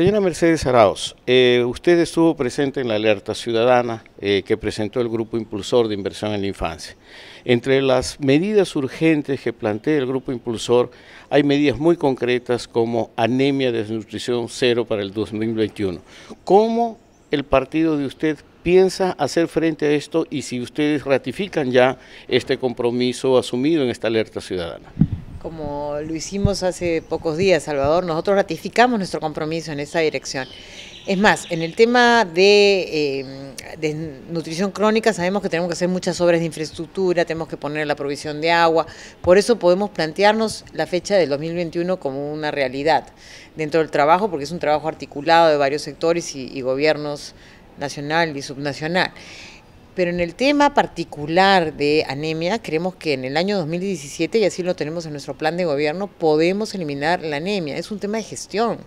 Señora Mercedes Arauz, eh, usted estuvo presente en la alerta ciudadana eh, que presentó el Grupo Impulsor de Inversión en la Infancia. Entre las medidas urgentes que plantea el Grupo Impulsor hay medidas muy concretas como anemia, desnutrición cero para el 2021. ¿Cómo el partido de usted piensa hacer frente a esto y si ustedes ratifican ya este compromiso asumido en esta alerta ciudadana? como lo hicimos hace pocos días, Salvador, nosotros ratificamos nuestro compromiso en esa dirección. Es más, en el tema eh, de, nutrición crónica sabemos que tenemos que hacer muchas obras de infraestructura, tenemos que poner la provisión de agua, por eso podemos plantearnos la fecha del 2021 como una realidad dentro del trabajo, porque es un trabajo articulado de varios sectores y gobiernos nacional y subnacional. Pero en el tema particular de anemia, creemos que en el año 2017, y así lo tenemos en nuestro plan de gobierno, podemos eliminar la anemia. Es un tema de gestión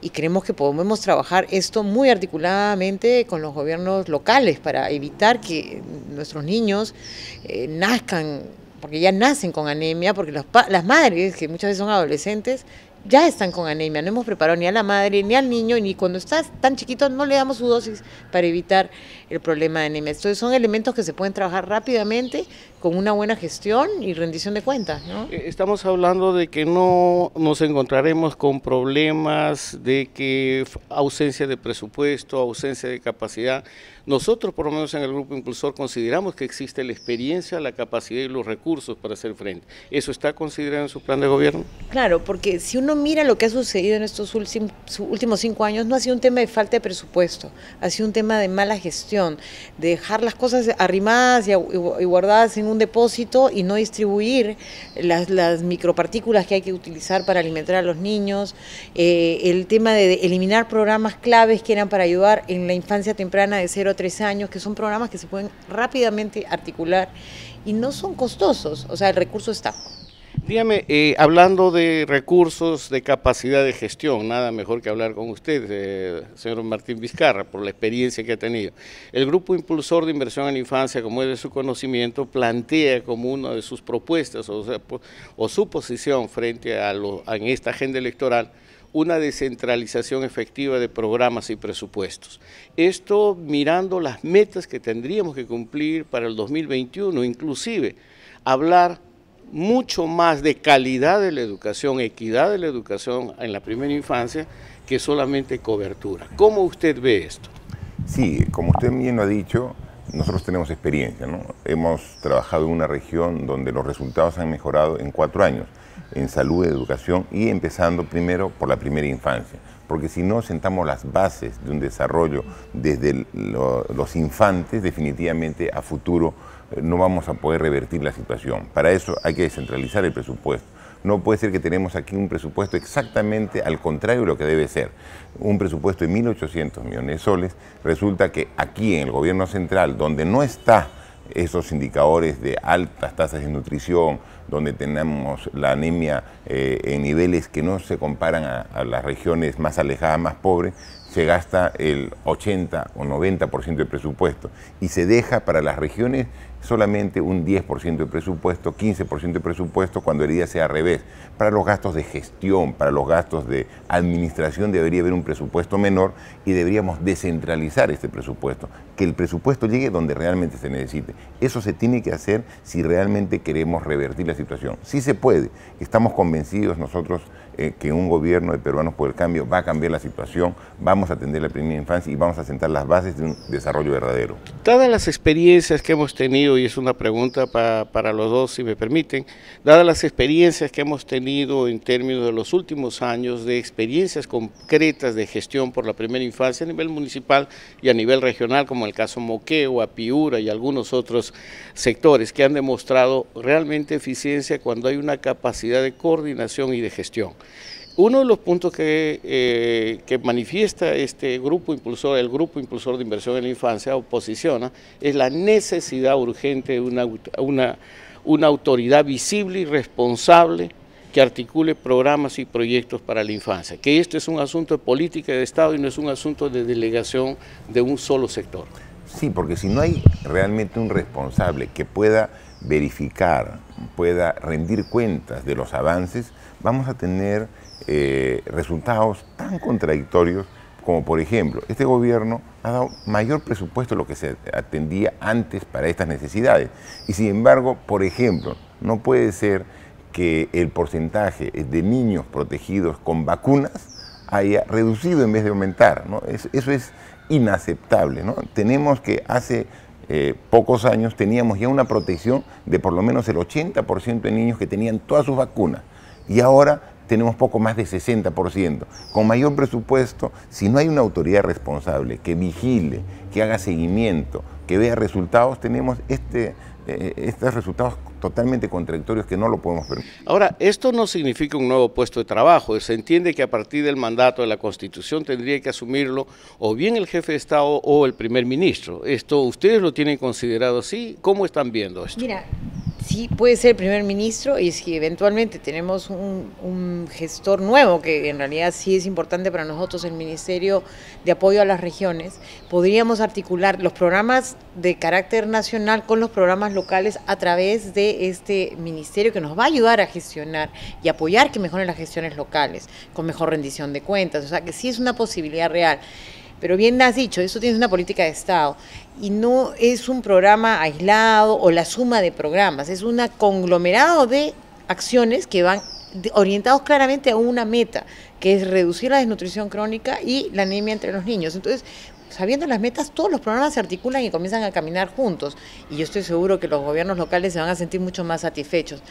y creemos que podemos trabajar esto muy articuladamente con los gobiernos locales para evitar que nuestros niños eh, nazcan, porque ya nacen con anemia, porque las madres, que muchas veces son adolescentes, ya están con anemia. No hemos preparado ni a la madre, ni al niño, ni cuando estás tan chiquito no le damos su dosis para evitar el problema de anemia. Entonces son elementos que se pueden trabajar rápidamente con una buena gestión y rendición de cuentas. Eh, estamos hablando de que no nos encontraremos con problemas de que ausencia de presupuesto, ausencia de capacidad. Nosotros, por lo menos en el Grupo Impulsor, consideramos que existe la experiencia, la capacidad y los recursos para hacer frente. ¿Eso está considerado en su plan de gobierno? Claro, porque si uno mira lo que ha sucedido en estos últimos cinco años, no ha sido un tema de falta de presupuesto, ha sido un tema de mala gestión, de dejar las cosas arrimadas y guardadas en un depósito y no distribuir las, micropartículas que hay que utilizar para alimentar a los niños, eh, el tema de eliminar programas claves que eran para ayudar en la infancia temprana de 0 a 3 años, que son programas que se pueden rápidamente articular y no son costosos, o sea, el recurso está. Dígame, eh, hablando de recursos, de capacidad de gestión, nada mejor que hablar con usted, eh, señor Martín Vizcarra, por la experiencia que ha tenido. El Grupo Impulsor de Inversión en la Infancia, como es de su conocimiento, plantea como una de sus propuestas o, su posición frente a, esta agenda electoral una descentralización efectiva de programas y presupuestos. Esto mirando las metas que tendríamos que cumplir para el 2021, inclusive hablar mucho más de calidad de la educación, equidad de la educación en la primera infancia que solamente cobertura. ¿Cómo usted ve esto? Sí, como usted bien lo ha dicho, nosotros tenemos experiencia, ¿no? Hemos trabajado en una región donde los resultados han mejorado en cuatro años, en salud, educación y empezando primero por la primera infancia. Porque si no sentamos las bases de un desarrollo desde los infantes, definitivamente a futuro no vamos a poder revertir la situación. Para eso hay que descentralizar el presupuesto. No puede ser que tenemos aquí un presupuesto exactamente al contrario de lo que debe ser. Un presupuesto de 1.800 millones de soles. Resulta que aquí en el gobierno central, donde no está esos indicadores de altas tasas de nutrición, donde tenemos la anemia eh, en niveles que no se comparan a las regiones más alejadas, más pobres, se gasta el 80 o 90% del presupuesto y se deja para las regiones solamente un 10% de presupuesto, 15% de presupuesto cuando el día sea al revés. Para los gastos de gestión, para los gastos de administración debería haber un presupuesto menor y deberíamos descentralizar este presupuesto, que el presupuesto llegue donde realmente se necesite. Eso se tiene que hacer si realmente queremos revertir la situación. Sí se puede, estamos convencidos nosotros eh, que un gobierno de Peruanos por el Cambio va a cambiar la situación, vamos a atender la primera infancia y vamos a sentar las bases de un desarrollo verdadero. Dadas las experiencias que hemos tenido, y es una pregunta para, para los dos si me permiten, dadas las experiencias que hemos tenido en términos de los últimos años, de experiencias concretas de gestión por la primera infancia a nivel municipal y a nivel regional, como el caso Moqueo, Apiura y algunos otros sectores que han demostrado realmente eficiencia cuando hay una capacidad de coordinación y de gestión. Uno de los puntos que, eh, que, manifiesta este grupo impulsor, el grupo impulsor de inversión en la infancia, oposiciona es la necesidad urgente de una, una autoridad visible y responsable que articule programas y proyectos para la infancia, que este es un asunto de política de Estado y no es un asunto de delegación de un solo sector. Sí, porque si no hay realmente un responsable que pueda verificar, pueda rendir cuentas de los avances, vamos a tener eh, resultados tan contradictorios como por ejemplo, este gobierno ha dado mayor presupuesto de lo que se atendía antes para estas necesidades. Y sin embargo, por ejemplo, no puede ser que el porcentaje de niños protegidos con vacunas haya reducido en vez de aumentar. ¿no? eso es inaceptable. ¿no? Tenemos que hace eh, pocos años teníamos ya una protección de por lo menos el 80% de niños que tenían todas sus vacunas y ahora tenemos poco más de 60%. Con mayor presupuesto, si no hay una autoridad responsable que vigile, que haga seguimiento, que vea resultados, tenemos este eh, eh, estos resultados totalmente contradictorios que no lo podemos permitir. Ahora, esto no significa un nuevo puesto de trabajo. Se entiende que a partir del mandato de la Constitución tendría que asumirlo o bien el jefe de Estado o el primer ministro. Esto, ¿Ustedes lo tienen considerado así? ¿Cómo están viendo esto? Mira, sí puede ser el primer ministro y si eventualmente tenemos un, gestor nuevo, que en realidad sí es importante para nosotros, el Ministerio de Apoyo a las Regiones, podríamos articular los programas de carácter nacional con los programas locales a través de este ministerio que nos va a ayudar a gestionar y apoyar que mejoren las gestiones locales, con mejor rendición de cuentas, o sea que sí es una posibilidad real. Pero bien has dicho, eso tiene una política de Estado y no es un programa aislado o la suma de programas, es un conglomerado de acciones que van orientados claramente a una meta, que es reducir la desnutrición crónica y la anemia entre los niños. Entonces, sabiendo las metas, todos los programas se articulan y comienzan a caminar juntos. Y yo estoy seguro que los gobiernos locales se van a sentir mucho más satisfechos.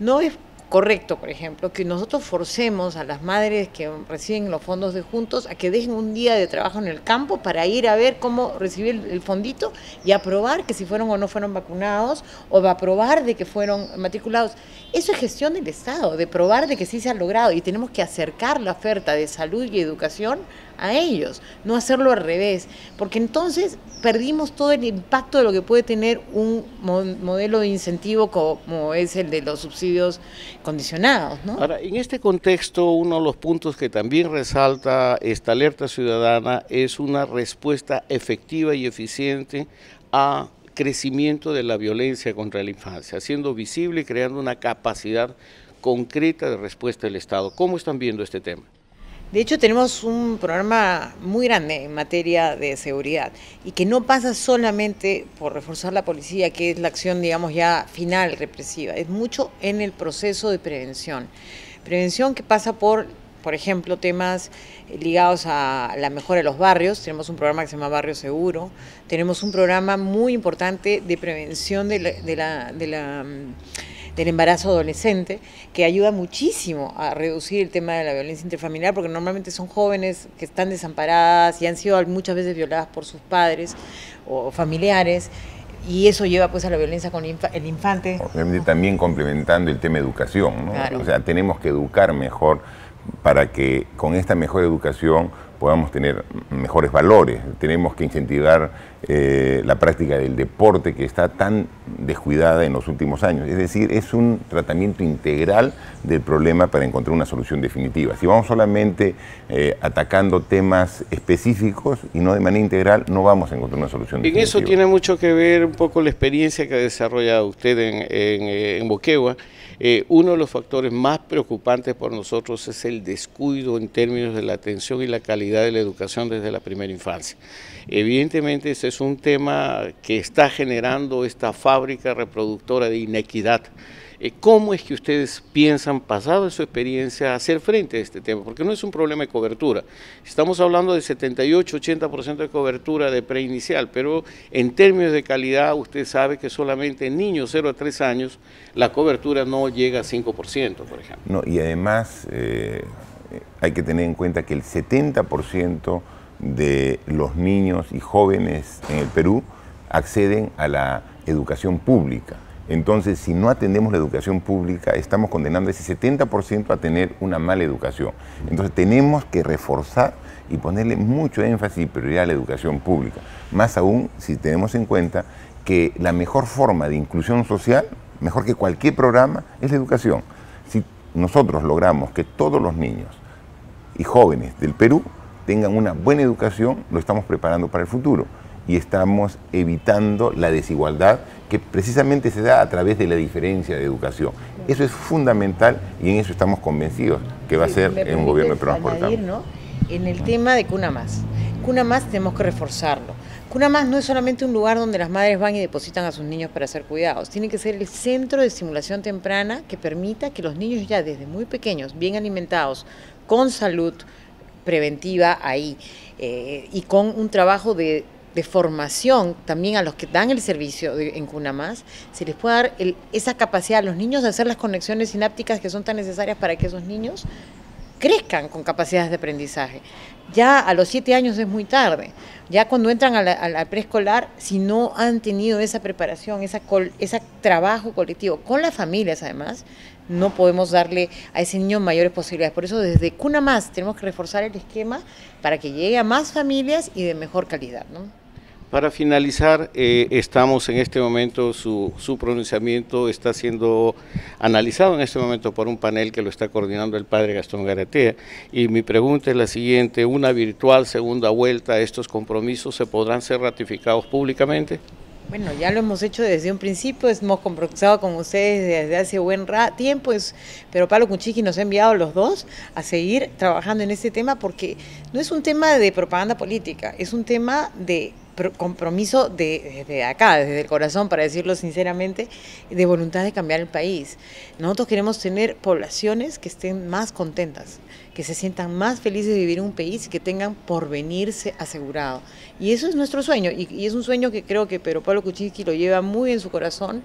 No es correcto, por ejemplo, que nosotros forcemos a las madres que reciben los fondos de juntos a que dejen un día de trabajo en el campo para ir a ver cómo recibir el, fondito y aprobar que si fueron o no fueron vacunados o va probar de que fueron matriculados. Eso es gestión del Estado, de probar de que sí se ha logrado y tenemos que acercar la oferta de salud y educación a ellos, no hacerlo al revés, porque entonces perdimos todo el impacto de lo que puede tener un modelo de incentivo como es el de los subsidios condicionados. Ahora, en este contexto, uno de los puntos que también resalta esta alerta ciudadana es una respuesta efectiva y eficiente a crecimiento de la violencia contra la infancia, haciendo visible y creando una capacidad concreta de respuesta del Estado. ¿Cómo están viendo este tema? De hecho, tenemos un programa muy grande en materia de seguridad y que no pasa solamente por reforzar la policía, que es la acción, digamos, ya final, represiva, es mucho en el proceso de prevención. Prevención que pasa por, por ejemplo, temas eh, ligados a la mejora de los barrios, tenemos un programa que se llama Barrio Seguro, tenemos un programa muy importante de prevención de la... De la, de la mm, del embarazo adolescente, que ayuda muchísimo a reducir el tema de la violencia interfamiliar, porque normalmente son jóvenes que están desamparadas y han sido muchas veces violadas por sus padres o familiares y eso lleva pues a la violencia con el infante. Obviamente también complementando el tema educación, ¿no? O sea, tenemos que educar mejor para que con esta mejor educación podamos tener mejores valores. Tenemos que incentivar eh, la práctica del deporte que está tan descuidada en los últimos años. Es decir, es un tratamiento integral del problema para encontrar una solución definitiva. Si vamos solamente eh, atacando temas específicos y no de manera integral, no vamos a encontrar una solución definitiva. En eso tiene mucho que ver un poco la experiencia que ha desarrollado usted en, en, eh, Boquegua. uno de los factores más preocupantes por nosotros es el descuido en términos de la atención y la calidad de la educación desde la primera infancia. Evidentemente, ese es es un tema que está generando esta fábrica reproductora de inequidad. Eh, ¿Cómo es que ustedes piensan, pasado su experiencia, hacer frente a este tema? Porque no es un problema de cobertura. Estamos hablando de 78-80% de cobertura de preinicial, pero en términos de calidad, usted sabe que solamente en niños 0 a 3 años la cobertura no llega a 5%, por ejemplo. No, y además eh, hay que tener en cuenta que el 70% de los niños y jóvenes en el Perú acceden a la educación pública. Entonces, si no atendemos la educación pública, estamos condenando ese 70% a tener una mala educación. Entonces, tenemos que reforzar y ponerle mucho énfasis y prioridad a la educación pública. Más aún si tenemos en cuenta que la mejor forma de inclusión social, mejor que cualquier programa, es la educación. Si nosotros logramos que todos los niños y jóvenes del Perú tengan una buena educación, lo estamos preparando para el futuro y estamos evitando la desigualdad que precisamente se da a través de la diferencia de educación. Eso es fundamental y en eso estamos convencidos que va a ser un gobierno de ¿no? En el tema de Cuna Más. Cuna Más tenemos que reforzarlo. Cuna Más no es solamente un lugar donde las madres van y depositan a sus niños para ser cuidados. Tiene que ser el centro de estimulación temprana que permita que los niños ya desde muy pequeños, bien alimentados, con salud, preventiva ahí eh, y con un trabajo de, formación también a los que dan el servicio en Más se les puede dar esa capacidad a los niños de hacer las conexiones sinápticas que son tan necesarias para que esos niños crezcan con capacidades de aprendizaje. Ya a los siete años es muy tarde. Ya cuando entran a la, preescolar, si no han tenido esa preparación, ese trabajo colectivo con las familias además, no podemos darle a ese niño mayores posibilidades. Por eso desde Cuna Más tenemos que reforzar el esquema para que llegue a más familias y de mejor calidad. ¿no? Para finalizar, eh, estamos en este momento, su, pronunciamiento está siendo analizado en este momento por un panel que lo está coordinando el padre Gastón Garatea. Y mi pregunta es la siguiente, ¿una virtual segunda vuelta, a estos compromisos se podrán ser ratificados públicamente? Bueno, ya lo hemos hecho desde un principio, hemos conversado con ustedes desde hace buen tiempo, pero Pablo Cuchiqui nos ha enviado los dos a seguir trabajando en este tema porque no es un tema de propaganda política, es un tema de compromiso de, desde acá, desde el corazón, para decirlo sinceramente, de voluntad de cambiar el país. Nosotros queremos tener poblaciones que estén más contentas, que se sientan más felices de vivir en un país y que tengan porvenirse asegurado. Y eso es nuestro sueño, y, es un sueño que creo que Pedro Pablo Kuczynski lo lleva muy en su corazón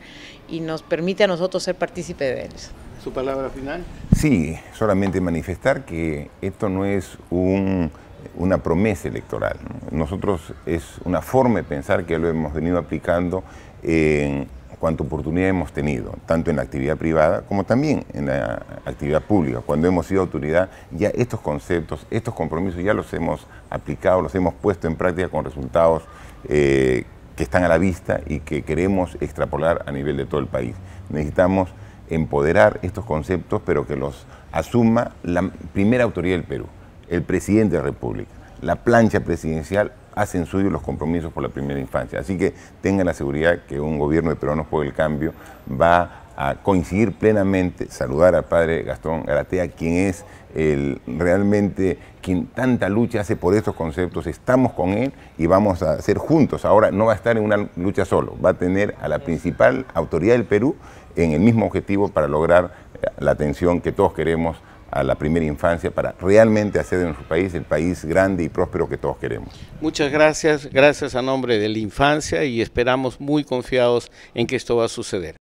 y nos permite a nosotros ser partícipe de él. ¿Su palabra final? Sí, solamente manifestar que esto no es un una promesa electoral. Nosotros es una forma de pensar que lo hemos venido aplicando en cuanto oportunidad hemos tenido, tanto en la actividad privada como también en la actividad pública. Cuando hemos sido autoridad, ya estos conceptos, estos compromisos ya los hemos aplicado, los hemos puesto en práctica con resultados eh, que están a la vista y que queremos extrapolar a nivel de todo el país. Necesitamos empoderar estos conceptos, pero que los asuma la primera autoridad del Perú el presidente de la República, la plancha presidencial, hacen suyo los compromisos por la primera infancia. Así que tengan la seguridad que un gobierno de Peruanos por el Cambio va a coincidir plenamente, saludar al padre Gastón Garatea, quien es el, realmente quien tanta lucha hace por estos conceptos. Estamos con él y vamos a hacer juntos. Ahora no va a estar en una lucha solo, va a tener a la principal autoridad del Perú en el mismo objetivo para lograr eh, la atención que todos queremos a la primera infancia para realmente hacer de nuestro país el país grande y próspero que todos queremos. Muchas gracias, gracias a nombre de la infancia y esperamos muy confiados en que esto va a suceder.